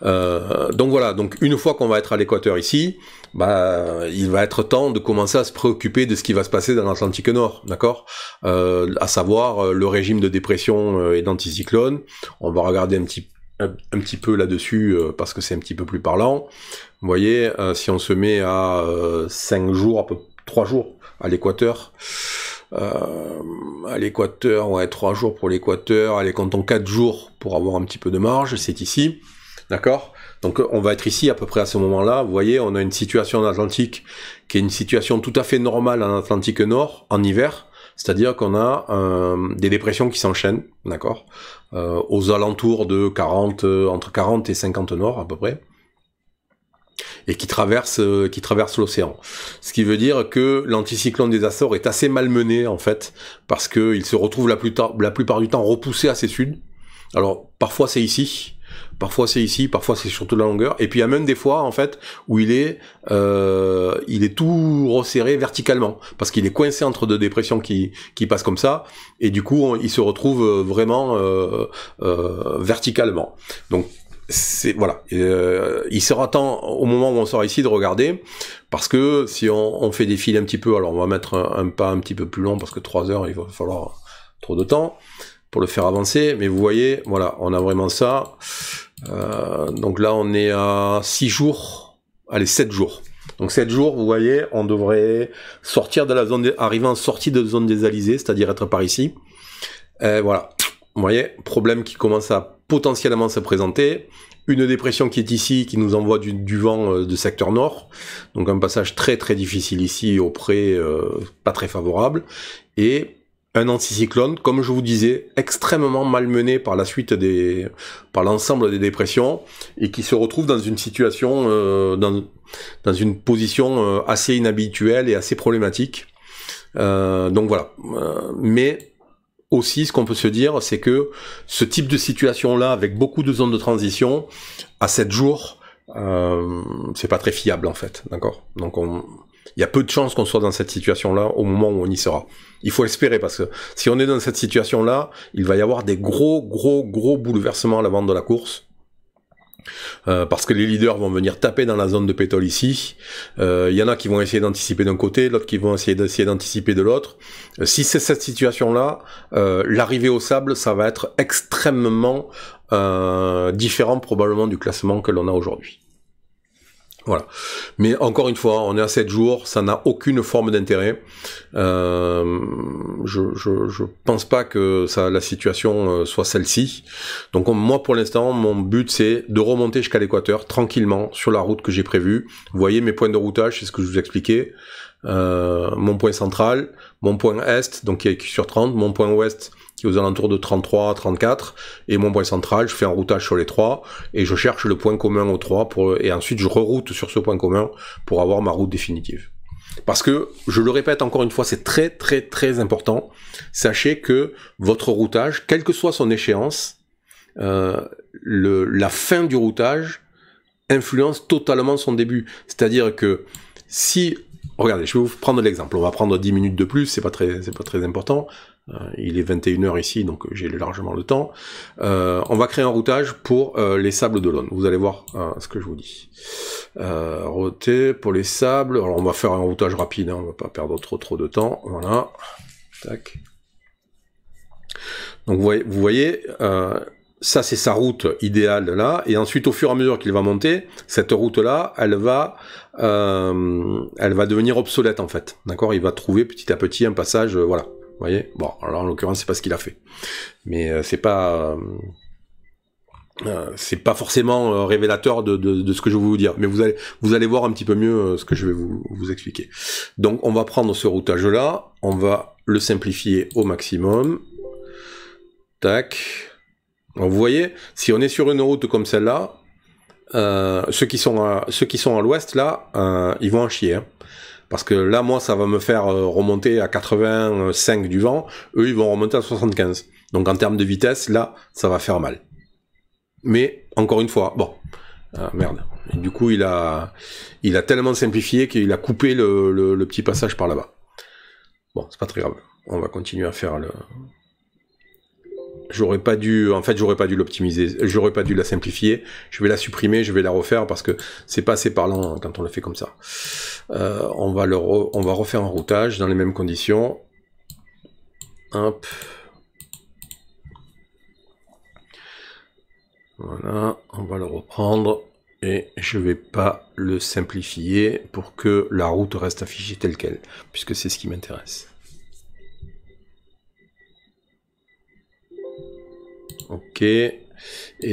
Euh, donc voilà, donc une fois qu'on va être à l'équateur ici, bah, il va être temps de commencer à se préoccuper de ce qui va se passer dans l'Atlantique Nord, d'accord À savoir le régime de dépression et d'anticyclone. On va regarder un petit, un, petit peu là-dessus parce que c'est un petit peu plus parlant. Vous voyez, si on se met à 5 jours, à peu 3 jours à l'équateur, euh, à l'Équateur, ouais, trois jours pour l'Équateur, allez, comptons quatre jours pour avoir un petit peu de marge, c'est ici, d'accord donc on va être ici à peu près à ce moment-là. Vous voyez, on a une situation en Atlantique qui est une situation tout à fait normale en Atlantique Nord en hiver. C'est-à-dire qu'on a euh, des dépressions qui s'enchaînent, d'accord euh, Aux alentours de 40, entre 40 et 50 nord à peu près et qui traverse, euh, qui traverse l'océan. Ce qui veut dire que l'anticyclone des Açores est assez malmené en fait, parce que il se retrouve la, plus la plupart du temps repoussé assez sud. Alors parfois c'est ici, parfois c'est ici, parfois c'est surtout la longueur, et puis il y a même des fois en fait où il est, euh, il est tout resserré verticalement, parce qu'il est coincé entre deux dépressions qui, qui passent comme ça, et du coup il se retrouve euh, vraiment verticalement. Donc voilà, euh, il sera temps au moment où on sort ici de regarder parce que si on, fait des fils un petit peu, alors on va mettre un, pas un petit peu plus long parce que 3 heures il va falloir trop de temps pour le faire avancer, mais vous voyez, voilà, on a vraiment ça. Euh, donc là on est à 6 jours, allez 7 jours. Donc 7 jours, vous voyez, on devrait sortir de la zone, arriver en sortie de zone désalisée, c'est-à-dire être par ici. voilà, vous voyez, problème qui commence à potentiellement se présenter. Une dépression qui est ici, qui nous envoie du, vent euh, de secteur nord. Donc un passage très très difficile ici auprès, euh, pas très favorable. Et un anticyclone, comme je vous disais, extrêmement malmené par la suite des, par l'ensemble des dépressions et qui se retrouve dans une situation, euh, dans, dans, une position assez inhabituelle et assez problématique. donc voilà. mais aussi, ce qu'on peut se dire, c'est que ce type de situation-là, avec beaucoup de zones de transition, à 7 jours, euh, c'est pas très fiable en fait, d'accord Donc il y a peu de chances qu'on soit dans cette situation-là au moment où on y sera. Il faut espérer parce que si on est dans cette situation-là, il va y avoir des gros, gros, gros bouleversements à l'avant de la course. Euh, parce que les leaders vont venir taper dans la zone de pétrole ici. Euh, il y en a qui vont essayer d'anticiper d'un côté, l'autre qui vont essayer d'essayer d'anticiper de l'autre. Euh, si c'est cette situation-là, l'arrivée au sable, ça va être extrêmement différent probablement du classement que l'on a aujourd'hui. Voilà. Mais encore une fois, on est à 7 jours, ça n'a aucune forme d'intérêt. Euh, je, je, pense pas que ça, la situation euh, soit celle-ci. Donc moi, pour l'instant, mon but, c'est de remonter jusqu'à l'équateur, tranquillement, sur la route que j'ai prévue. Vous voyez mes points de routage, c'est ce que je vous expliquais. Euh, mon point central, mon point est, donc qui est sur 30, mon point ouest, aux alentours de 33, 34, et mon point central, je fais un routage sur les trois, et je cherche le point commun aux trois, pour, et ensuite je reroute sur ce point commun pour avoir ma route définitive. Parce que, je le répète encore une fois, c'est très très très important, sachez que votre routage, quelle que soit son échéance, euh, la fin du routage influence totalement son début. C'est-à-dire que si Regardez, je vais vous prendre l'exemple. On va prendre 10 minutes de plus, c'est pas c'est pas très important. Euh, il est 21h ici, donc j'ai largement le temps. Euh, on va créer un routage pour euh, les sables de l'Aune. Vous allez voir ce que je vous dis. Euh, pour les sables. Alors on va faire un routage rapide, hein, on va pas perdre trop trop de temps. Voilà. Tac. Donc vous voyez, vous voyez ça c'est sa route idéale là, et ensuite au fur et à mesure qu'il va monter, cette route là, elle va, elle va devenir obsolète en fait. D'accord Il va trouver petit à petit un passage, voilà voyez Bon, alors en l'occurrence, c'est pas ce qu'il a fait. Mais euh, c'est pas. Euh, euh, c'est pas forcément révélateur de, ce que je vais vous dire, mais vous allez, vous allez voir un petit peu mieux ce que je vais vous, expliquer. Donc on va prendre ce routage-là, on va le simplifier au maximum. Tac. vous voyez, si on est sur une route comme celle-là, ceux qui sont à, ceux qui sont à l'ouest là, ils vont en chier. Hein. Parce que là, moi, ça va me faire euh, remonter à 85 du vent. Eux, ils vont remonter à 75. Donc en termes de vitesse, là, ça va faire mal. Mais encore une fois, bon, ah, merde. du coup, il a, il a tellement simplifié qu'il a coupé le, petit passage par là-bas. Bon, c'est pas très grave. On va continuer à faire le, j'aurais pas dû, en fait, j'aurais pas dû l'optimiser, j'aurais pas dû la simplifier. Je vais la supprimer, je vais la refaire parce que c'est pas assez parlant quand on le fait comme ça. Euh, on va le, on va refaire un routage dans les mêmes conditions. Hop. Voilà, on va le reprendre et je vais pas le simplifier pour que la route reste affichée telle qu'elle, puisque c'est ce qui m'intéresse. Ok. Et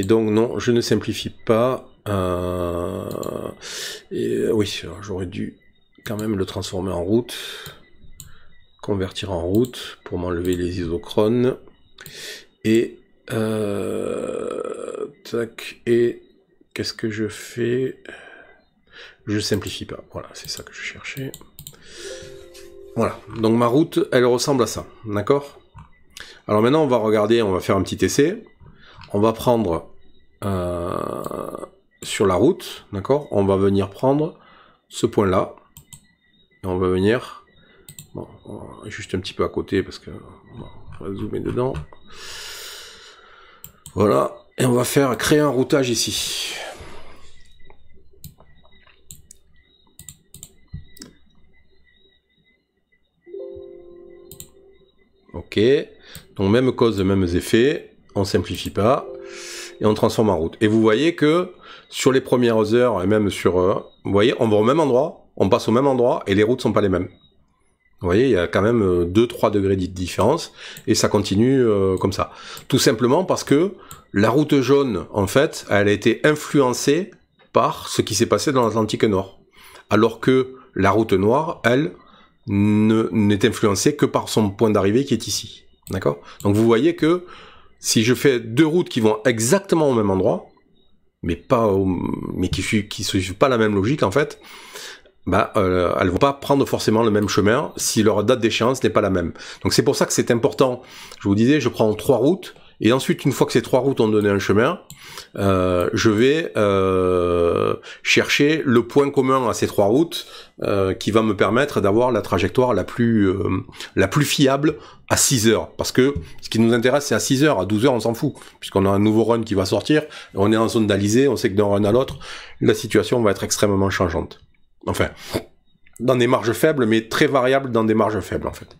donc, non, je ne simplifie pas. Euh, euh, oui, j'aurais dû quand même le transformer en route. Convertir en route pour m'enlever les isochrones. Et... Euh, tac. Et qu'est-ce que je fais Je simplifie pas. Voilà, c'est ça que je cherchais. Voilà. Donc ma route, elle ressemble à ça. D'accord alors maintenant, on va regarder, on va faire un petit essai. On va prendre euh, sur la route, d'accord On va venir prendre ce point-là. Et on va venir... juste un petit peu à côté parce que... on va zoomer dedans. Voilà. Et on va faire créer un routage ici. Ok. Donc même cause, mêmes effets, on simplifie pas et on transforme en route. Et vous voyez que sur les premières heures et même sur, euh, vous voyez, on va au même endroit, on passe au même endroit et les routes sont pas les mêmes. Vous voyez, il y a quand même 2-3 euh, degrés de différence et ça continue euh, comme ça. Tout simplement parce que la route jaune, en fait, elle a été influencée par ce qui s'est passé dans l'Atlantique Nord. Alors que la route noire, elle, n'est influencée que par son point d'arrivée qui est ici. D'accord Donc vous voyez que si je fais deux routes qui vont exactement au même endroit, mais pas mais qui qui suivent pas la même logique en fait, bah ne euh, elles vont pas prendre forcément le même chemin si leur date d'échéance n'est pas la même. Donc c'est pour ça que c'est important. Je vous disais, je prends trois routes et ensuite, une fois que ces trois routes ont donné un chemin, euh, je vais euh, chercher le point commun à ces trois routes euh, qui va me permettre d'avoir la trajectoire la plus, la plus fiable à 6 heures. Parce que ce qui nous intéresse, c'est à 6 heures. À 12 heures, on s'en fout. Puisqu'on a un nouveau run qui va sortir, on est en zone d'alizé, on sait que d'un run à l'autre, la situation va être extrêmement changeante. Enfin, dans des marges faibles, mais très variables dans des marges faibles, en fait.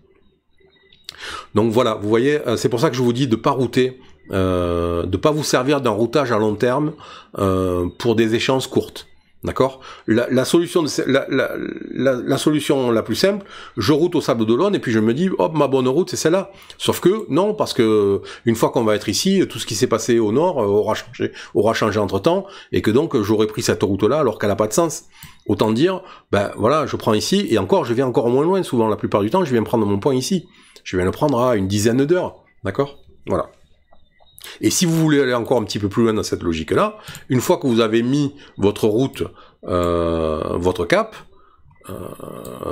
Donc voilà, vous voyez, euh, c'est pour ça que je vous dis de pas router, euh, de pas vous servir d'un routage à long terme euh, pour des échéances courtes. D'accord la, solution la, solution la plus simple, je route au sable d'Olonne et puis je me dis, hop, ma bonne route, c'est celle-là. Sauf que non, parce que une fois qu'on va être ici, tout ce qui s'est passé au nord euh, aura changé, aura changé entre-temps, et que donc j'aurais pris cette route-là alors qu'elle n'a pas de sens. Autant dire, ben voilà, je prends ici, et encore, je viens encore moins loin souvent, la plupart du temps, je viens prendre mon point ici je vais le prendre à une dizaine d'heures. D'accord Voilà. Et si vous voulez aller encore un petit peu plus loin dans cette logique-là, une fois que vous avez mis votre route, euh, votre cap, euh,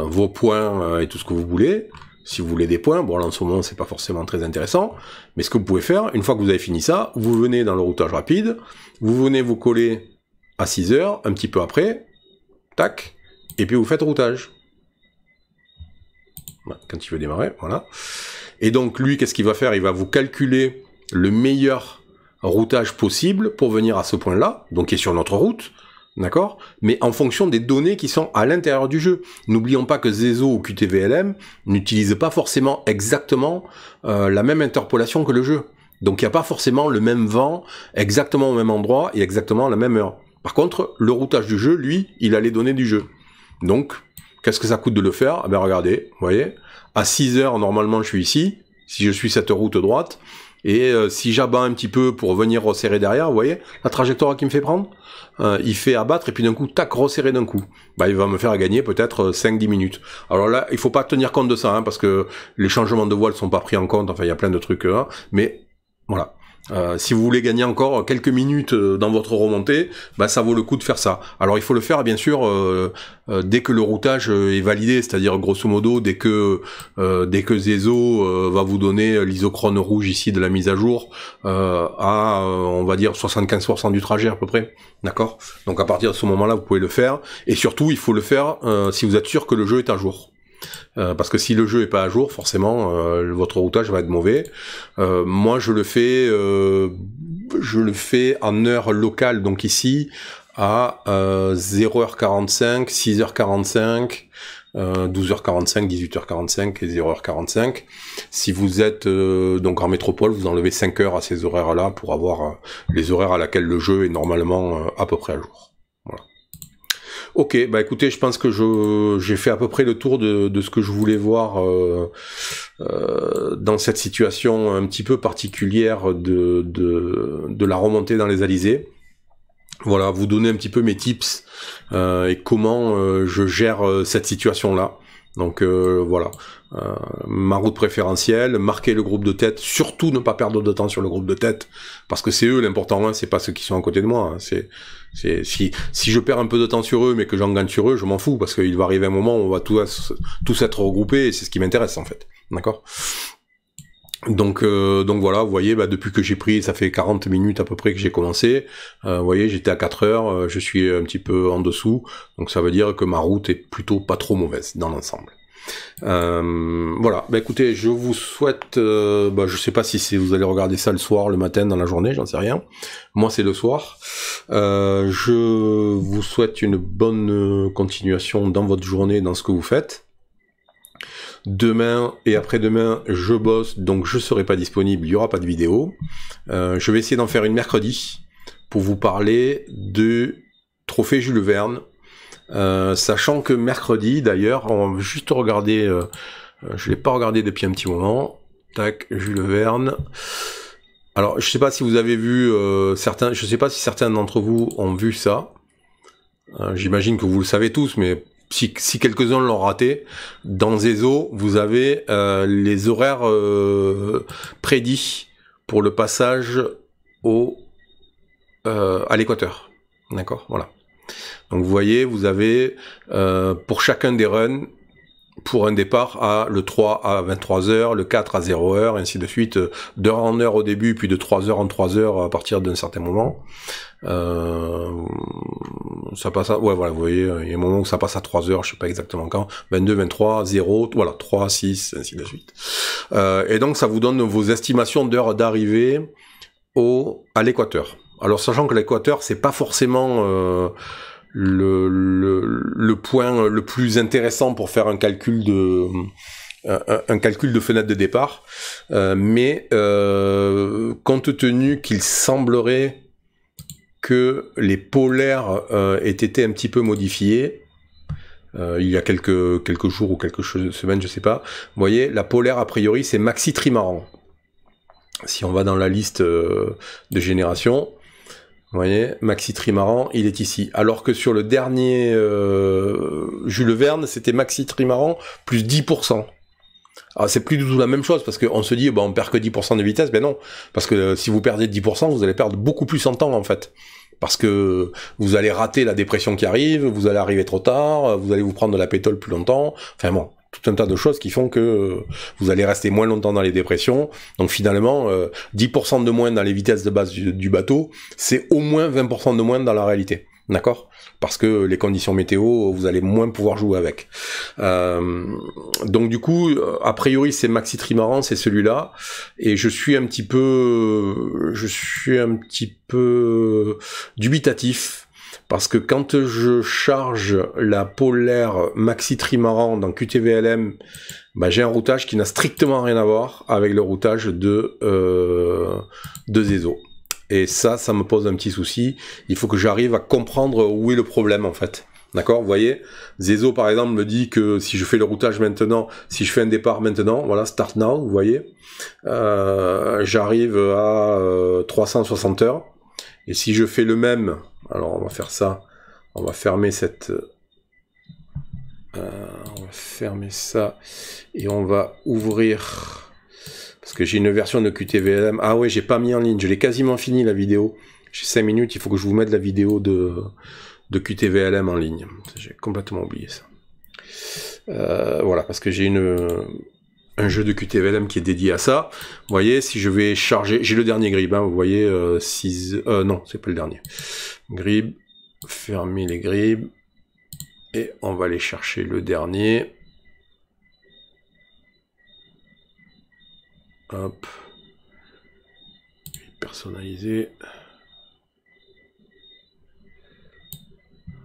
vos points euh, et tout ce que vous voulez, si vous voulez des points, bon là en ce moment c'est pas forcément très intéressant, mais ce que vous pouvez faire, une fois que vous avez fini ça, vous venez dans le routage rapide, vous venez vous coller à 6 heures, un petit peu après, tac, et puis vous faites routage quand il veut démarrer, voilà. Et donc lui, qu'est-ce qu'il va faire Il va vous calculer le meilleur routage possible pour venir à ce point-là, donc qui est sur notre route, d'accord Mais en fonction des données qui sont à l'intérieur du jeu. N'oublions pas que Zezo ou QTVLM n'utilisent pas forcément exactement euh, la même interpolation que le jeu. Donc il n'y a pas forcément le même vent, exactement au même endroit et exactement à la même heure. Par contre, le routage du jeu, lui, il a les données du jeu. Donc, Qu'est-ce que ça coûte de le faire ah Ben regardez, vous voyez, à 6 heures normalement je suis ici, si je suis cette route droite, et euh, si j'abats un petit peu pour venir resserrer derrière, vous voyez, la trajectoire qui me fait prendre, euh, il fait abattre et puis d'un coup, tac, resserrer d'un coup. Bah, il va me faire gagner peut-être 5-10 euh, minutes. Alors là, il faut pas tenir compte de ça, hein, parce que les changements de voile sont pas pris en compte, enfin il y a plein de trucs, hein. mais voilà. Euh, si vous voulez gagner encore quelques minutes euh, dans votre remontée, bah, ça vaut le coup de faire ça. Alors il faut le faire bien sûr euh, dès que le routage est validé, c'est-à-dire grosso modo dès que dès que Zezo va vous donner l'isochrone rouge ici de la mise à jour à on va dire 75% du trajet à peu près, d'accord Donc à partir de ce moment-là, vous pouvez le faire. Et surtout, il faut le faire si vous êtes sûr que le jeu est à jour. Euh, parce que si le jeu est pas à jour, forcément, euh, votre routage va être mauvais. Euh, moi, je le fais, je le fais en heure locale, donc ici à 0h45, 6h45. 12h45, 18h45 et 0h45. Si vous êtes donc en métropole, vous enlevez 5 heures à ces horaires-là pour avoir les horaires à laquelle le jeu est normalement à peu près à jour. Ok, bah écoutez, je pense que j'ai fait à peu près le tour de, de ce que je voulais voir euh, euh, dans cette situation un petit peu particulière de, de, de la remontée dans les Alizés. Voilà, vous donner un petit peu mes tips euh, et comment je gère cette situation-là. Donc voilà, ma route préférentielle, marquer le groupe de tête, surtout ne pas perdre de temps sur le groupe de tête, parce que c'est eux l'important, c'est pas ceux qui sont à côté de moi, hein, c'est si, je perds un peu de temps sur eux, mais que j'en gagne sur eux, je m'en fous, parce qu'il va arriver un moment où on va tous, tous être regroupés, et c'est ce qui m'intéresse, en fait. D'accord donc, euh, donc voilà, vous voyez, bah, depuis que j'ai pris, ça fait 40 minutes à peu près que j'ai commencé. Euh, vous voyez, j'étais à 4 heures, euh, je suis un petit peu en dessous. Donc ça veut dire que ma route est plutôt pas trop mauvaise dans l'ensemble. Euh, voilà, bah écoutez, je vous souhaite, Je euh, bah, je sais pas si vous allez regarder ça le soir, le matin, dans la journée, j'en sais rien. Moi, c'est le soir. Euh, je vous souhaite une bonne continuation dans votre journée, dans ce que vous faites. Demain et après-demain, je bosse, donc je serai pas disponible, il y aura pas de vidéo. je vais essayer d'en faire une mercredi pour vous parler de trophée Jules Verne euh, sachant que mercredi, d'ailleurs, on va juste regarder, euh, euh, je l'ai pas regardé depuis un petit moment. Tac, Jules Verne. Alors, je sais pas si vous avez vu certains, je sais pas si certains d'entre vous ont vu ça. J'imagine que vous le savez tous, mais si, quelques-uns l'ont raté, dans ESO, vous avez les horaires prédits pour le passage au à l'équateur. D'accord, voilà. Donc vous voyez, vous avez euh, pour chacun des runs, pour un départ à le 3 à 23 h le 4 à 0 heure, ainsi de suite, euh, d'heure en heure au début, puis de 3 heures en 3 heures à partir d'un certain moment. Euh, ça passe à, vous voyez, il y a un moment où ça passe à 3 heures, je sais pas exactement quand, 22, 23, 0, voilà, 3, 6, ainsi de suite. et donc, ça vous donne vos estimations d'heure d'arrivée au, à l'équateur. Alors sachant que l'équateur c'est pas forcément euh, le, point le plus intéressant pour faire un calcul de un, calcul de fenêtre de départ, euh, mais euh, compte tenu qu'il semblerait que les polaires aient été un petit peu modifiés, il y a quelques, quelques jours ou quelques semaines, je ne sais pas. Vous voyez, la polaire, a priori, c'est Maxi Trimaran. Si on va dans la liste de génération, vous voyez, Maxi Trimaran, il est ici. Alors que sur le dernier euh, Jules Verne, c'était Maxi Trimaran plus 10%. Alors ah, c'est plus du tout la même chose, parce qu'on se dit, bah, on perd que 10% de vitesse, ben non. Parce que euh, si vous perdez 10%, vous allez perdre beaucoup plus en temps, en fait. Parce que vous allez rater la dépression qui arrive, vous allez arriver trop tard, vous allez vous prendre de la pétole plus longtemps. Enfin bon, tout un tas de choses qui font que euh, vous allez rester moins longtemps dans les dépressions. Donc finalement, 10% euh, de moins dans les vitesses de base du, bateau, c'est au moins 20% de moins dans la réalité. D'accord Parce que les conditions météo, vous allez moins pouvoir jouer avec. Euh, donc du coup, a priori, c'est Maxi Trimaran, c'est celui-là. Et je suis un petit peu... Je suis un petit peu dubitatif parce que quand je charge la polaire Maxi Trimaran dans QTVLM, bah, j'ai un routage qui n'a strictement rien à voir avec le routage de, euh, de Zezo. Et ça, ça me pose un petit souci. Il faut que j'arrive à comprendre où est le problème en fait. D'accord Vous voyez Zezo par exemple me dit que si je fais le routage maintenant, si je fais un départ maintenant, voilà, start now, vous voyez, euh, j'arrive à 360 euh, heures. Et si je fais le même alors on va faire ça. On va fermer cette... Euh, euh, on va fermer ça. Et on va ouvrir... Parce que j'ai une version de QTVLM. Ah ouais, j'ai pas mis en ligne. Je l'ai quasiment fini la vidéo. J'ai 5 minutes. Il faut que je vous mette la vidéo de, de QTVLM en ligne. J'ai complètement oublié ça. Euh, voilà, parce que j'ai une, un jeu de QTVLM qui est dédié à ça. Vous voyez, si je vais charger, j'ai le dernier grib, hein, vous voyez, 6, euh, euh, non, c'est pas le dernier. Grib, fermer les gribs, et on va aller chercher le dernier. Hop. Personnaliser.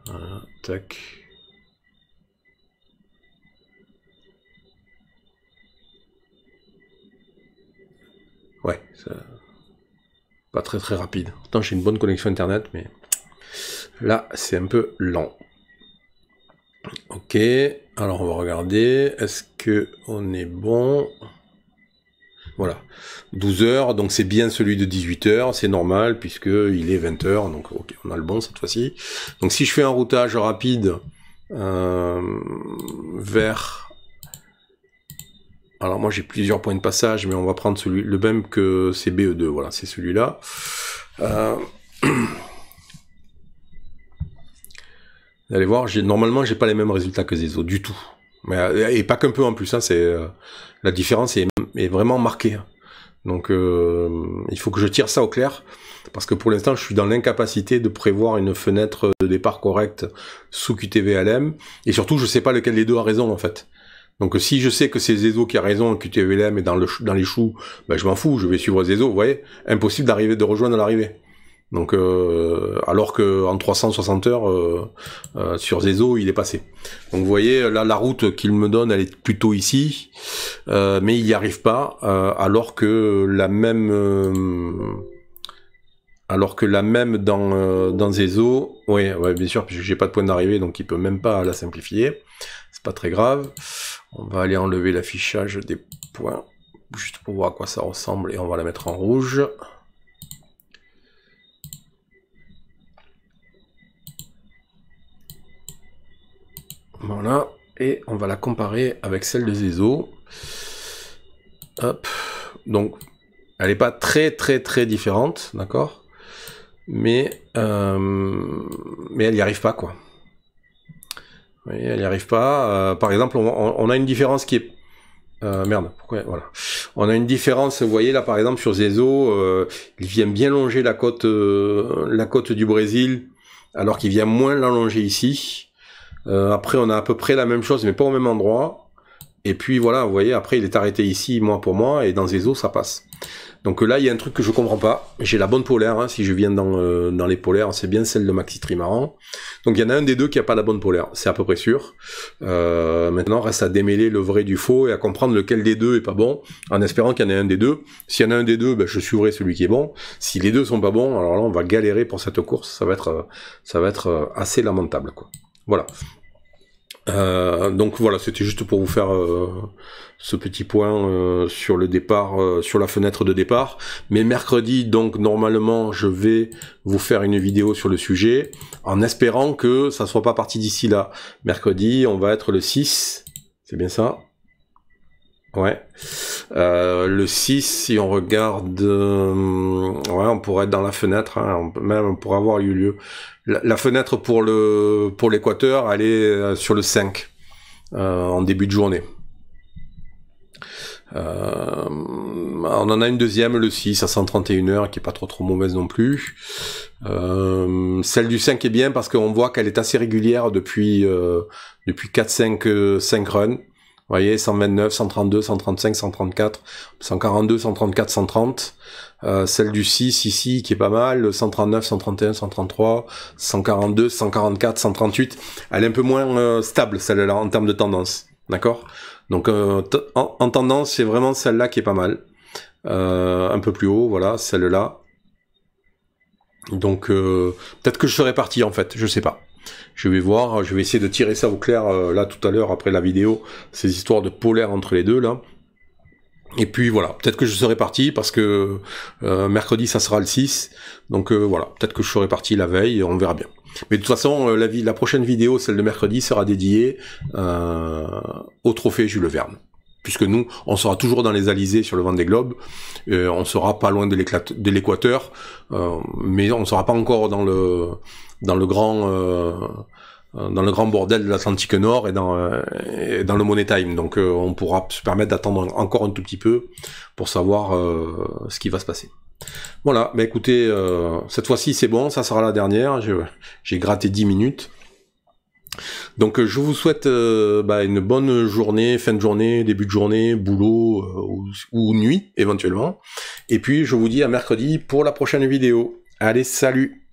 Voilà, tac. Euh, pas très très rapide. Pourtant j'ai une bonne connexion internet, mais là c'est un peu lent. Ok, alors on va regarder. Est-ce que on est bon Voilà, 12 h donc c'est bien celui de 18 h c'est normal puisque il est 20 h donc ok, on a le bon cette fois-ci. Donc si je fais un routage rapide euh, vers alors moi j'ai plusieurs points de passage, mais on va prendre celui, le même que c'est be 2 voilà, c'est celui-là. Euh, vous allez voir, normalement j'ai pas les mêmes résultats que Zezo, du tout. Euh, et pas qu'un peu en plus, hein, c'est euh, la différence est, est vraiment marquée. Hein. Donc il faut que je tire ça au clair, parce que pour l'instant je suis dans l'incapacité de prévoir une fenêtre de départ correcte sous QTVLM, et surtout je sais pas lequel des deux a raison en fait. Donc si je sais que c'est Zezo qui a raison, que QTVLM est dans, le, dans les choux, ben, je m'en fous, je vais suivre Zezo, vous voyez, impossible d'arriver, de rejoindre l'arrivée. Donc euh, alors que en 360 heures euh, euh, sur Zezo il est passé. Donc vous voyez là la route qu'il me donne elle est plutôt ici, mais il n'y arrive pas alors que la même alors que la même dans dans Zezo, ouais, ouais bien sûr puisque j'ai pas de point d'arrivée donc il peut même pas la simplifier, c'est pas très grave. On va aller enlever l'affichage des points, juste pour voir à quoi ça ressemble, et on va la mettre en rouge. Voilà, et on va la comparer avec celle de Zezo. donc elle n'est pas très très très différente, d'accord mais, euh, mais elle n'y arrive pas quoi. Oui, elle n'y arrive pas. Euh, par exemple, on, a une différence qui est... Euh, merde, pourquoi voilà. On a une différence, vous voyez là par exemple sur Zezo, euh, il vient bien longer la côte, euh, la côte du Brésil, alors qu'il vient moins l'allonger ici. après on a à peu près la même chose, mais pas au même endroit. Et puis voilà, vous voyez, après il est arrêté ici, moi pour moi, et dans les eaux ça passe. Donc euh, là, il y a un truc que je comprends pas. J'ai la bonne polaire, hein, si je viens euh, dans, les polaires, c'est bien celle de Maxi Trimaran. Donc il y en a un des deux qui a pas la bonne polaire, c'est à peu près sûr. Euh, maintenant, reste à démêler le vrai du faux et à comprendre lequel des deux est pas bon, en espérant qu'il y en ait un des deux. S'il y en a un des deux, ben, je suivrai celui qui est bon. Si les deux sont pas bons, alors là, on va galérer pour cette course. Ça va être, euh, ça va être assez lamentable, quoi. Voilà. Euh, donc voilà, c'était juste pour vous faire euh, ce petit point euh, sur le départ, sur la fenêtre de départ. Mais mercredi, donc normalement, je vais vous faire une vidéo sur le sujet, en espérant que ça soit pas parti d'ici là. Mercredi, on va être le 6, c'est bien ça Ouais. Euh, le 6, si on regarde, euh, ouais, on pourrait être dans la fenêtre, hein. même pour avoir eu lieu. La, fenêtre pour le pour l'équateur, elle est euh, sur le 5, en début de journée. on en a une deuxième, le 6, à 131 heures, qui est pas trop trop mauvaise non plus. celle du 5 est bien parce qu'on voit qu'elle est assez régulière depuis depuis 4, 5, 5 runs. Vous voyez, 129, 132, 135, 134, 142, 134, 130. celle du 6 ici qui est pas mal, 139, 131, 133, 142, 144, 138. Elle est un peu moins euh, stable celle-là en termes de tendance. D'accord Donc euh, en, tendance, c'est vraiment celle-là qui est pas mal. Euh, un peu plus haut, voilà, celle-là. Donc peut-être que je serais parti en fait, je sais pas. Je vais voir, je vais essayer de tirer ça au clair euh, là tout à l'heure après la vidéo, ces histoires de polaire entre les deux là. Et puis voilà, peut-être que je serai parti parce que euh, mercredi ça sera le 6. Donc euh, voilà, peut-être que je serai parti la veille, on verra bien. Mais de toute façon, la, la prochaine vidéo, celle de mercredi, sera dédiée au trophée Jules Verne puisque nous, on sera toujours dans les alizés sur le vent des globes, on sera pas loin de l'équateur, mais on sera pas encore dans le dans le grand euh, euh, dans le grand bordel de l'Atlantique Nord et dans, euh, le Money Time. Donc on pourra se permettre d'attendre encore un tout petit peu pour savoir ce qui va se passer. Voilà, écoutez, cette fois-ci c'est bon, ça sera la dernière, j'ai gratté 10 minutes. Donc je vous souhaite bah, une bonne journée, fin de journée, début de journée, boulot ou nuit éventuellement. Et puis je vous dis à mercredi pour la prochaine vidéo. Allez, salut